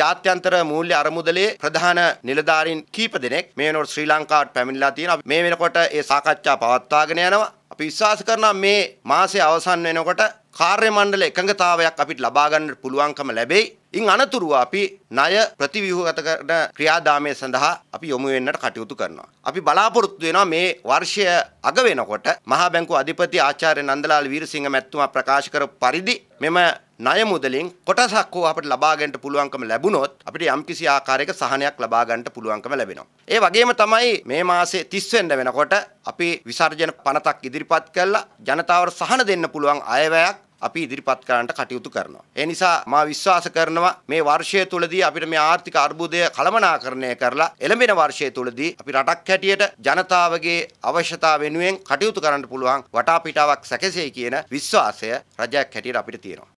ජාත්‍යන්තර මූල්‍ය අරමුදලේ ප්‍රධාන නිලධාරීන් කීප දෙනෙක් මේ වෙනකොට ශ්‍රී ලංකාවට පැමිණලා තියෙනවා. මේ වෙනකොට ඒ සාකච්ඡා පවත්වාගෙන යනවා. අපි විශ්වාස කරනවා මේ මාසයේ අවසන් වෙනකොට කාර්ය මණ්ඩල එකඟතාවයක් අපිට ලබා ගන්නට පුළුවන්කම ලැබෙයි. ඉන් අනතුරුව අපි ණය ප්‍රතිව්‍යුහගත කරන ක්‍රියාදාමය සඳහා අපි යොමු වෙන්නට කටයුතු කරනවා. අපි බලාපොරොත්තු වෙනවා මේ වර්ෂය අග වෙනකොට මහා බැංකු අධිපති ආචාර්ය නන්දලාල් වීරසිංහ මැතිතුමා ප්‍රකාශ කරපු පරිදි මෙම ණය මුදලින් කොටසක් හෝ අපිට ලබා ගන්නට පුළුවන්කම ලැබුණොත් අපිට යම්කිසි ආකාරයක සහනයක් ලබා ගන්නට පුළුවන්කම ලැබෙනවා. ඒ වගේම තමයි මේ මාසේ 30 වෙනිදා වෙනකොට අපි විසර්ජන පනතක් ඉදිරිපත් කළා ජනතාවට සහන දෙන්න පුළුවන් අයවැයක් අපි ඉදිරිපත් කරන්නට කටයුතු කරනවා. ඒ නිසා මා විශ්වාස කරනවා මේ වර්ෂය තුලදී අපිට මේ ආර්ථික අර්බුදය කළමනාකරණය කරලා එළඹෙන වර්ෂය තුලදී අපි රටක් හැටියට ජනතාවගේ අවශ්‍යතා වෙනුවෙන් කටයුතු කරන්න පුළුවන් වටාපිටාවක් සැකසෙයි කියන විශ්වාසය රජයක් හැටියට අපිට තියෙනවා.